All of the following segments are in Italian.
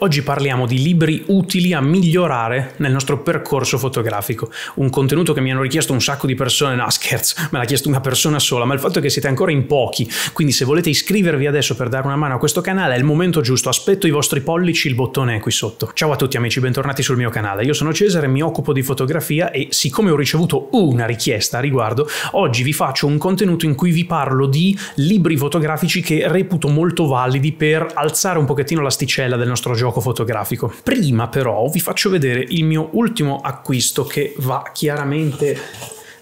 Oggi parliamo di libri utili a migliorare nel nostro percorso fotografico, un contenuto che mi hanno richiesto un sacco di persone, no scherzo, me l'ha chiesto una persona sola, ma il fatto è che siete ancora in pochi, quindi se volete iscrivervi adesso per dare una mano a questo canale è il momento giusto, aspetto i vostri pollici, il bottone è qui sotto. Ciao a tutti amici, bentornati sul mio canale, io sono Cesare, mi occupo di fotografia e siccome ho ricevuto una richiesta a riguardo, oggi vi faccio un contenuto in cui vi parlo di libri fotografici che reputo molto validi per alzare un pochettino l'asticella del nostro gioco gioco fotografico. Prima però vi faccio vedere il mio ultimo acquisto che va chiaramente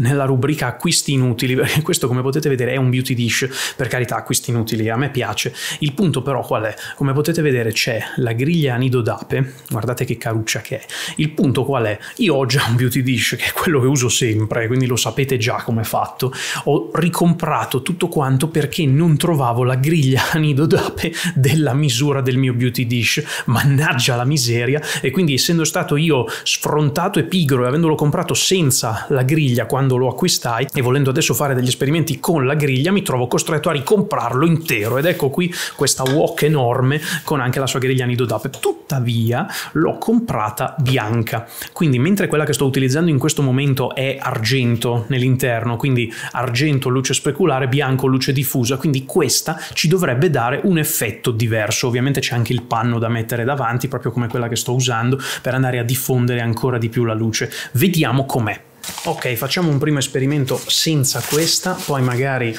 nella rubrica acquisti inutili, perché questo come potete vedere è un beauty dish, per carità acquisti inutili, a me piace. Il punto però qual è? Come potete vedere c'è la griglia a nido d'ape, guardate che caruccia che è. Il punto qual è? Io ho già un beauty dish che è quello che uso sempre, quindi lo sapete già come è fatto. Ho ricomprato tutto quanto perché non trovavo la griglia a nido d'ape della misura del mio beauty dish, mannaggia la miseria, e quindi essendo stato io sfrontato e pigro e avendolo comprato senza la griglia quando quando lo acquistai e volendo adesso fare degli esperimenti con la griglia mi trovo costretto a ricomprarlo intero ed ecco qui questa wok enorme con anche la sua griglia nido d'ape Tuttavia l'ho comprata bianca, quindi mentre quella che sto utilizzando in questo momento è argento nell'interno, quindi argento luce speculare, bianco luce diffusa, quindi questa ci dovrebbe dare un effetto diverso. Ovviamente c'è anche il panno da mettere davanti, proprio come quella che sto usando, per andare a diffondere ancora di più la luce. Vediamo com'è. Ok, facciamo un primo esperimento senza questa, poi magari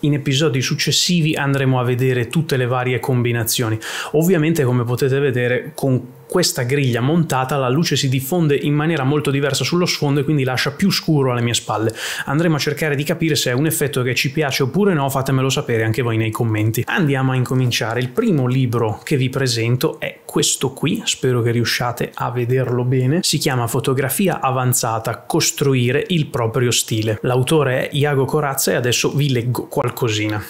in episodi successivi andremo a vedere tutte le varie combinazioni. Ovviamente, come potete vedere, con questa griglia montata la luce si diffonde in maniera molto diversa sullo sfondo e quindi lascia più scuro alle mie spalle. Andremo a cercare di capire se è un effetto che ci piace oppure no, fatemelo sapere anche voi nei commenti. Andiamo a incominciare. Il primo libro che vi presento è questo qui, spero che riusciate a vederlo bene, si chiama Fotografia avanzata, costruire il proprio stile. L'autore è Iago Corazza e adesso vi leggo qualcosina.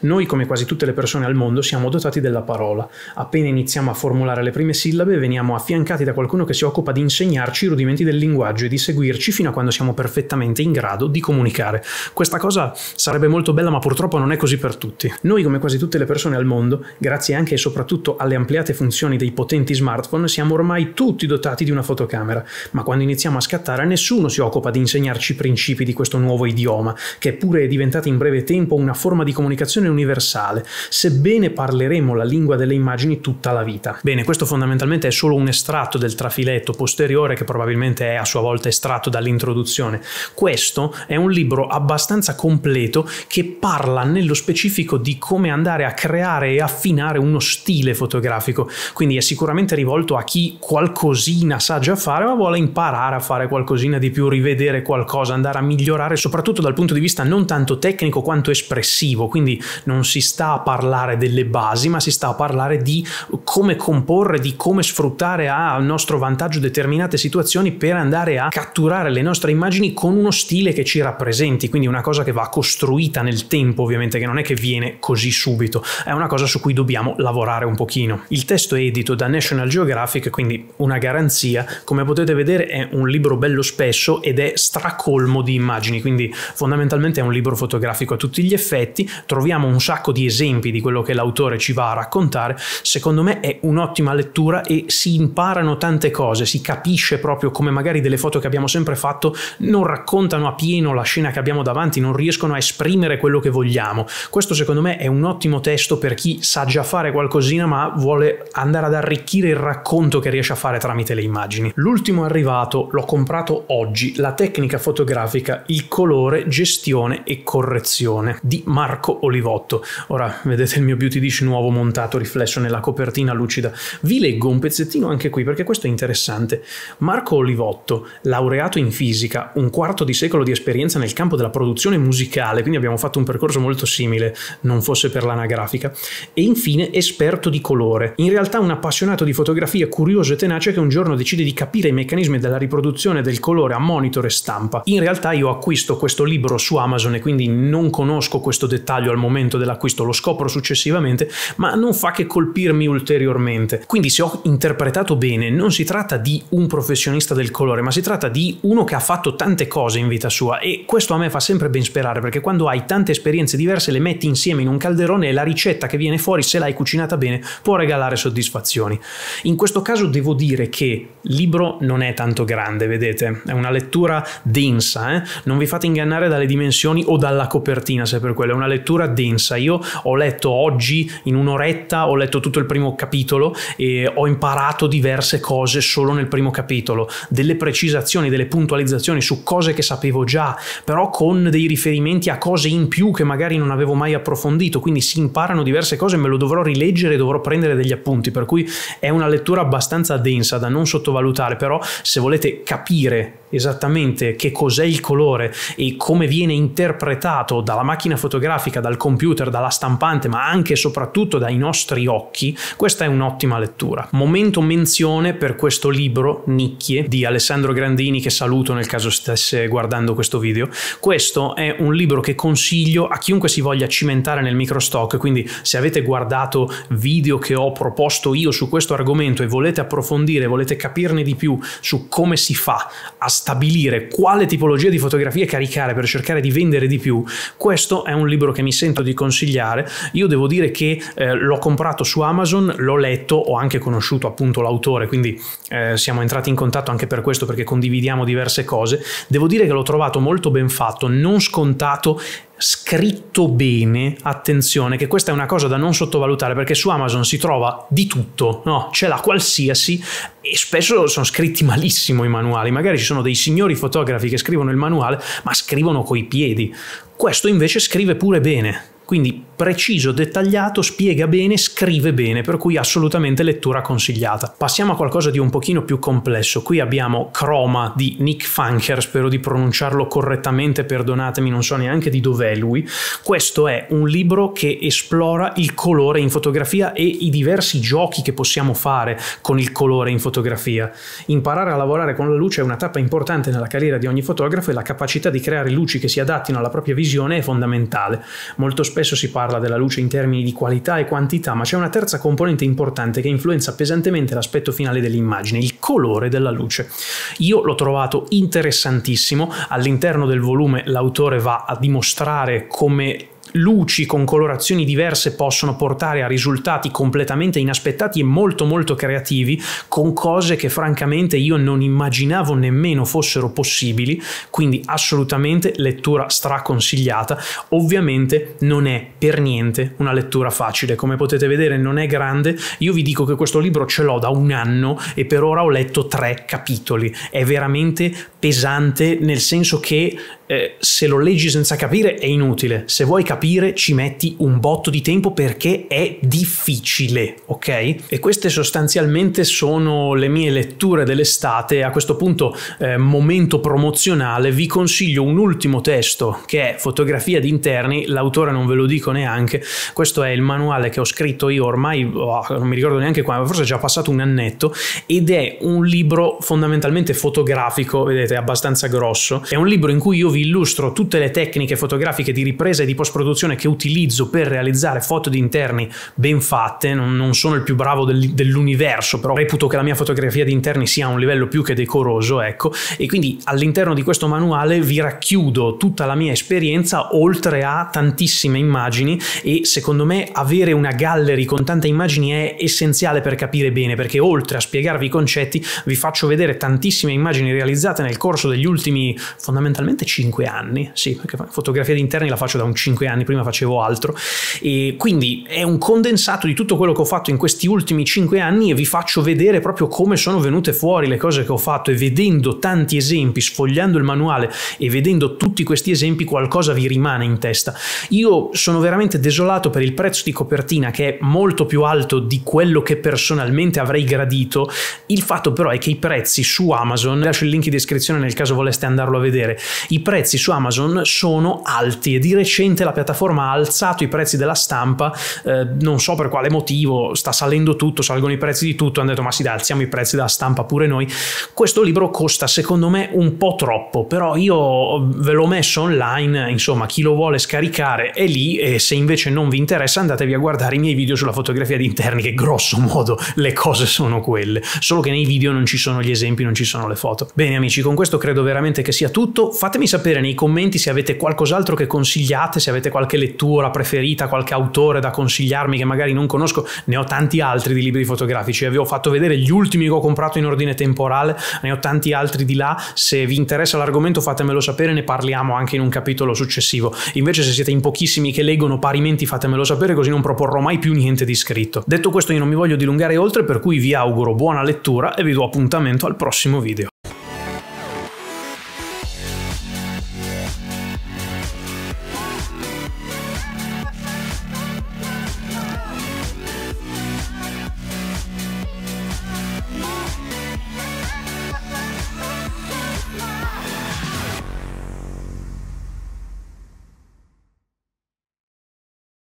Noi, come quasi tutte le persone al mondo, siamo dotati della parola. Appena iniziamo a formulare le prime sillabe, veniamo affiancati da qualcuno che si occupa di insegnarci i rudimenti del linguaggio e di seguirci fino a quando siamo perfettamente in grado di comunicare. Questa cosa sarebbe molto bella, ma purtroppo non è così per tutti. Noi, come quasi tutte le persone al mondo, grazie anche e soprattutto alle ampliate funzioni dei potenti smartphone, siamo ormai tutti dotati di una fotocamera, ma quando iniziamo a scattare nessuno si occupa di insegnarci i principi di questo nuovo idioma, che pure è diventata in breve tempo una forma di comunicazione comunicazione universale, sebbene parleremo la lingua delle immagini tutta la vita. Bene, questo fondamentalmente è solo un estratto del trafiletto posteriore che probabilmente è a sua volta estratto dall'introduzione. Questo è un libro abbastanza completo che parla nello specifico di come andare a creare e affinare uno stile fotografico, quindi è sicuramente rivolto a chi qualcosina sa già fare ma vuole imparare a fare qualcosina di più, rivedere qualcosa, andare a migliorare soprattutto dal punto di vista non tanto tecnico quanto espressivo, quindi quindi non si sta a parlare delle basi, ma si sta a parlare di come comporre, di come sfruttare a nostro vantaggio determinate situazioni per andare a catturare le nostre immagini con uno stile che ci rappresenti, quindi una cosa che va costruita nel tempo ovviamente, che non è che viene così subito, è una cosa su cui dobbiamo lavorare un pochino. Il testo è edito da National Geographic, quindi una garanzia, come potete vedere è un libro bello spesso ed è stracolmo di immagini, quindi fondamentalmente è un libro fotografico a tutti gli effetti, troviamo un sacco di esempi di quello che l'autore ci va a raccontare, secondo me è un'ottima lettura e si imparano tante cose, si capisce proprio come magari delle foto che abbiamo sempre fatto non raccontano a pieno la scena che abbiamo davanti, non riescono a esprimere quello che vogliamo. Questo secondo me è un ottimo testo per chi sa già fare qualcosina ma vuole andare ad arricchire il racconto che riesce a fare tramite le immagini. L'ultimo arrivato l'ho comprato oggi, La tecnica fotografica, il colore, gestione e correzione di Marco olivotto. Ora vedete il mio Beauty Dish nuovo montato, riflesso nella copertina lucida. Vi leggo un pezzettino anche qui perché questo è interessante. Marco Olivotto, laureato in fisica, un quarto di secolo di esperienza nel campo della produzione musicale, quindi abbiamo fatto un percorso molto simile, non fosse per l'anagrafica, e infine esperto di colore. In realtà un appassionato di fotografia curioso e tenace che un giorno decide di capire i meccanismi della riproduzione del colore a monitor e stampa. In realtà io acquisto questo libro su Amazon e quindi non conosco questo dettaglio al momento dell'acquisto, lo scopro successivamente, ma non fa che colpirmi ulteriormente. Quindi se ho interpretato bene, non si tratta di un professionista del colore, ma si tratta di uno che ha fatto tante cose in vita sua e questo a me fa sempre ben sperare perché quando hai tante esperienze diverse le metti insieme in un calderone e la ricetta che viene fuori, se l'hai cucinata bene, può regalare soddisfazioni. In questo caso devo dire che il libro non è tanto grande, vedete, è una lettura densa, eh? non vi fate ingannare dalle dimensioni o dalla copertina se per quello, è una lettura lettura densa. Io ho letto oggi in un'oretta, ho letto tutto il primo capitolo e ho imparato diverse cose solo nel primo capitolo, delle precisazioni, delle puntualizzazioni su cose che sapevo già, però con dei riferimenti a cose in più che magari non avevo mai approfondito, quindi si imparano diverse cose, me lo dovrò rileggere e dovrò prendere degli appunti, per cui è una lettura abbastanza densa da non sottovalutare, però se volete capire esattamente che cos'è il colore e come viene interpretato dalla macchina fotografica, dal computer, dalla stampante, ma anche e soprattutto dai nostri occhi, questa è un'ottima lettura. Momento menzione per questo libro, Nicchie, di Alessandro Grandini, che saluto nel caso stesse guardando questo video. Questo è un libro che consiglio a chiunque si voglia cimentare nel microstock, quindi se avete guardato video che ho proposto io su questo argomento e volete approfondire, volete capirne di più su come si fa a stabilire quale tipologia di fotografie caricare per cercare di vendere di più, questo è un libro che mi sento di consigliare. Io devo dire che eh, l'ho comprato su Amazon, l'ho letto, ho anche conosciuto appunto l'autore, quindi eh, siamo entrati in contatto anche per questo perché condividiamo diverse cose. Devo dire che l'ho trovato molto ben fatto, non scontato scritto bene, attenzione, che questa è una cosa da non sottovalutare perché su Amazon si trova di tutto, no? ce l'ha qualsiasi e spesso sono scritti malissimo i manuali, magari ci sono dei signori fotografi che scrivono il manuale ma scrivono coi piedi, questo invece scrive pure bene, quindi preciso, dettagliato, spiega bene, scrive bene, per cui assolutamente lettura consigliata. Passiamo a qualcosa di un pochino più complesso. Qui abbiamo Chroma di Nick Funker, spero di pronunciarlo correttamente, perdonatemi, non so neanche di dov'è lui. Questo è un libro che esplora il colore in fotografia e i diversi giochi che possiamo fare con il colore in fotografia. Imparare a lavorare con la luce è una tappa importante nella carriera di ogni fotografo e la capacità di creare luci che si adattino alla propria visione è fondamentale. Molto spesso spesso si parla della luce in termini di qualità e quantità, ma c'è una terza componente importante che influenza pesantemente l'aspetto finale dell'immagine, il colore della luce. Io l'ho trovato interessantissimo, all'interno del volume l'autore va a dimostrare come luci con colorazioni diverse possono portare a risultati completamente inaspettati e molto molto creativi con cose che francamente io non immaginavo nemmeno fossero possibili, quindi assolutamente lettura straconsigliata. Ovviamente non è per niente una lettura facile, come potete vedere non è grande, io vi dico che questo libro ce l'ho da un anno e per ora ho letto tre capitoli, è veramente pesante nel senso che eh, se lo leggi senza capire è inutile, se vuoi capire ci metti un botto di tempo perché è difficile, ok? E queste sostanzialmente sono le mie letture dell'estate, a questo punto eh, momento promozionale, vi consiglio un ultimo testo che è Fotografia di interni, l'autore non ve lo dico neanche, questo è il manuale che ho scritto io ormai, oh, non mi ricordo neanche quando, forse è già passato un annetto, ed è un libro fondamentalmente fotografico, vedete? è abbastanza grosso. È un libro in cui io vi illustro tutte le tecniche fotografiche di ripresa e di post-produzione che utilizzo per realizzare foto di interni ben fatte. Non, non sono il più bravo del, dell'universo, però reputo che la mia fotografia di interni sia a un livello più che decoroso, ecco. E quindi all'interno di questo manuale vi racchiudo tutta la mia esperienza oltre a tantissime immagini e secondo me avere una gallery con tante immagini è essenziale per capire bene perché oltre a spiegarvi i concetti vi faccio vedere tantissime immagini realizzate nel percorso degli ultimi fondamentalmente 5 anni, sì, perché fotografia di interni la faccio da un 5 anni, prima facevo altro, e quindi è un condensato di tutto quello che ho fatto in questi ultimi 5 anni e vi faccio vedere proprio come sono venute fuori le cose che ho fatto e vedendo tanti esempi, sfogliando il manuale e vedendo tutti questi esempi qualcosa vi rimane in testa. Io sono veramente desolato per il prezzo di copertina che è molto più alto di quello che personalmente avrei gradito, il fatto però è che i prezzi su Amazon, lascio il link in descrizione descrizione nel caso voleste andarlo a vedere. I prezzi su Amazon sono alti e di recente la piattaforma ha alzato i prezzi della stampa, eh, non so per quale motivo, sta salendo tutto, salgono i prezzi di tutto, hanno detto ma sì, dai, alziamo i prezzi della stampa pure noi. Questo libro costa secondo me un po' troppo, però io ve l'ho messo online, insomma, chi lo vuole scaricare è lì e se invece non vi interessa andatevi a guardare i miei video sulla fotografia di interni che grosso modo le cose sono quelle, solo che nei video non ci sono gli esempi, non ci sono le foto. Bene amici, con con questo credo veramente che sia tutto. Fatemi sapere nei commenti se avete qualcos'altro che consigliate, se avete qualche lettura preferita, qualche autore da consigliarmi che magari non conosco. Ne ho tanti altri di libri fotografici, vi ho fatto vedere gli ultimi che ho comprato in ordine temporale, ne ho tanti altri di là. Se vi interessa l'argomento fatemelo sapere, ne parliamo anche in un capitolo successivo. Invece se siete in pochissimi che leggono parimenti fatemelo sapere così non proporrò mai più niente di scritto. Detto questo io non mi voglio dilungare oltre per cui vi auguro buona lettura e vi do appuntamento al prossimo video.